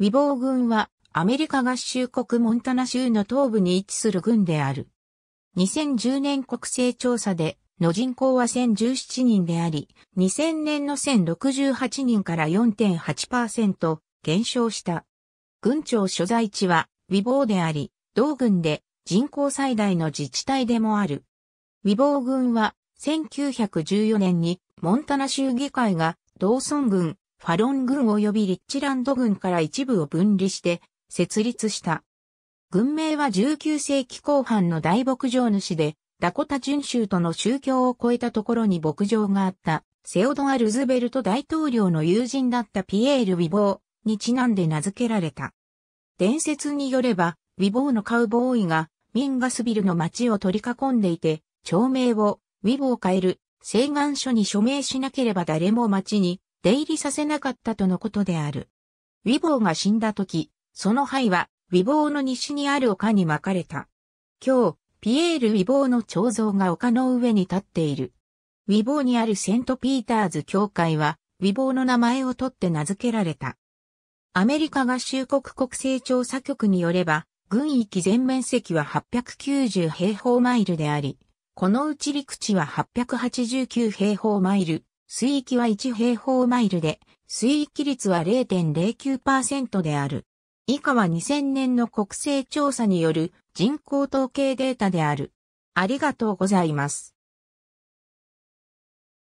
ボ亡軍はアメリカ合衆国モンタナ州の東部に位置する軍である。2010年国勢調査での人口は1017人であり、2000年の1068人から4.8%減少した。軍庁所在地は微棒であり、同軍で人口最大の自治体でもある。微棒軍は1914年にモンタナ州議会が同村軍ファロン軍及びリッチランド軍から一部を分離して設立した。軍名は19世紀後半の大牧場主で、ダコタ準州との宗教を超えたところに牧場があった、セオドア・ルズベルト大統領の友人だったピエール・ウィボーにちなんで名付けられた。伝説によれば、ウィボーのカウボーイがミンガスビルの街を取り囲んでいて、町名をウィボー変える、請願書に署名しなければ誰も町に出入りさせなかったとのことである。ウィボーが死んだ時、その灰は、ウィボーの西にある丘に巻かれた。今日、ピエール・ウィボーの彫像が丘の上に立っている。ウィボーにあるセント・ピーターズ教会は、ウィボーの名前を取って名付けられた。アメリカ合衆国国勢調査局によれば、軍域全面積は890平方マイルであり、このうち陸地は889平方マイル、水域は1平方マイルで、水域率は0.09%である。以下は2000年の国勢調査による人口統計データである。ありがとうございます。